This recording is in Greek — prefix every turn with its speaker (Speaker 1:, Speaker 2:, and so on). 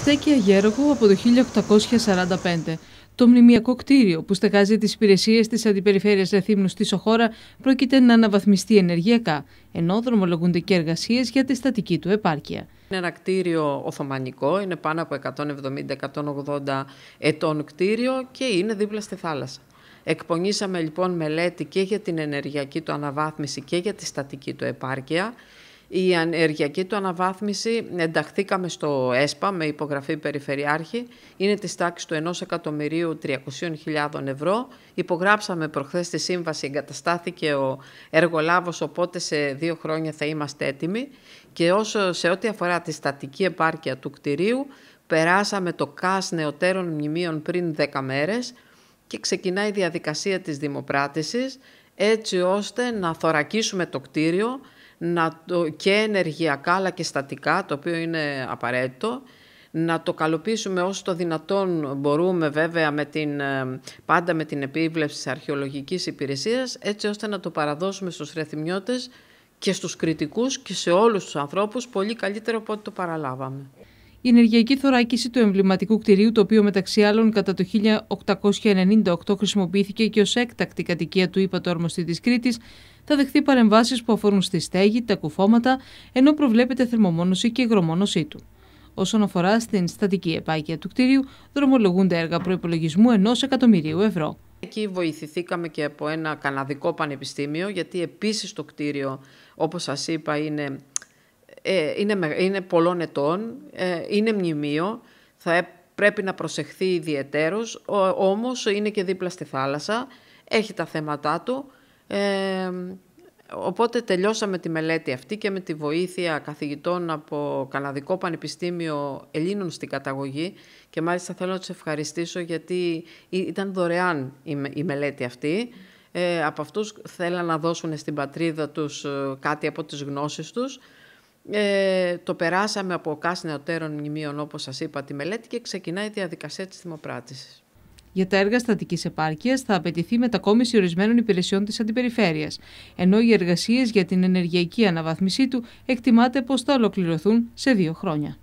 Speaker 1: Στέκια Γέργου από το 1845. Το μνημιακό κτίριο που στεγάζει τις υπηρεσίες της Αντιπεριφέρειας Ρεθύμνου στη Σοχώρα πρόκειται να αναβαθμιστεί ενεργειακά, ενώ δρομολογούνται και εργασίες για τη στατική του επάρκεια. Είναι
Speaker 2: ένα κτίριο οθωμανικό, είναι πάνω από 170-180 ετών κτίριο και είναι δίπλα στη θάλασσα. Εκπονήσαμε λοιπόν μελέτη και για την ενεργειακή του αναβάθμιση και για τη στατική του επάρκεια η ενεργειακή του αναβάθμιση ενταχθήκαμε στο ΕΣΠΑ με υπογραφή Περιφερειάρχη. Είναι της τάξης του 1.300.000 ευρώ. Υπογράψαμε προχθές τη σύμβαση, εγκαταστάθηκε ο εργολάβος, οπότε σε δύο χρόνια θα είμαστε έτοιμοι. Και όσο σε ό,τι αφορά τη στατική επάρκεια του κτηρίου, περάσαμε το ΚΑΣ νεωτέρων μνημείων πριν 10 μέρες και ξεκινάει η διαδικασία της δημοπράτησης έτσι ώστε να θωρακίσουμε το κτίριο, να και ενεργειακά αλλά και στατικά, το οποίο είναι απαραίτητο, να το καλοποιήσουμε όσο το δυνατόν μπορούμε βέβαια με την, ε, πάντα με την επίβλεψη της αρχαιολογικής υπηρεσίας έτσι ώστε να το παραδώσουμε στους ρεθιμιώτες και στους κριτικούς και σε όλους τους ανθρώπους πολύ καλύτερο από ό,τι το παραλάβαμε.
Speaker 1: Η ενεργειακή θωράκιση του εμβληματικού κτηρίου, το οποίο μεταξύ άλλων κατά το 1898 χρησιμοποιήθηκε και ως έκτακτη κατοικία του ΥΠΑ του αρμοστή της Κρήτης, θα δεχθεί παρεμβάσεις που αφορούν στη στέγη, τα κουφώματα, ενώ προβλέπεται θερμομόνωση και υγρομόνωσή του. Όσον αφορά στην στατική επάγεια του κτηρίου, δρομολογούνται έργα προπολογισμού ενός εκατομμυρίου ευρώ.
Speaker 2: Εκεί βοηθηθήκαμε και από ένα καναδικό πανεπιστήμιο, γιατί επίσης το κτίριο, όπως σας είπα, είναι ε, είναι, είναι πολλών ετών, ε, είναι μνημείο, θα πρέπει να προσεχθεί ιδιαιτέρως, όμως είναι και δίπλα στη θάλασσα, έχει τα θέματά του. Ε, οπότε τελειώσαμε τη μελέτη αυτή και με τη βοήθεια καθηγητών από Καναδικό Πανεπιστήμιο Ελλήνων στην καταγωγή και μάλιστα θέλω να τους ευχαριστήσω γιατί ήταν δωρεάν η μελέτη αυτή. Ε, από αυτούς θέλαν να δώσουν στην πατρίδα τους ε, κάτι από τις γνώσεις τους ε, το περάσαμε από κάθε νεωτέρων μνημείων, όπως σας είπα, τη μελέτη και ξεκινάει η διαδικασία της
Speaker 1: θυμοπράτησης. Για τα έργα στατικής επάρκειας θα απαιτηθεί μετακόμιση ορισμένων υπηρεσιών της αντιπεριφέρειας, ενώ οι εργασίες για την ενεργειακή αναβάθμιση του εκτιμάται πως θα ολοκληρωθούν σε δύο χρόνια.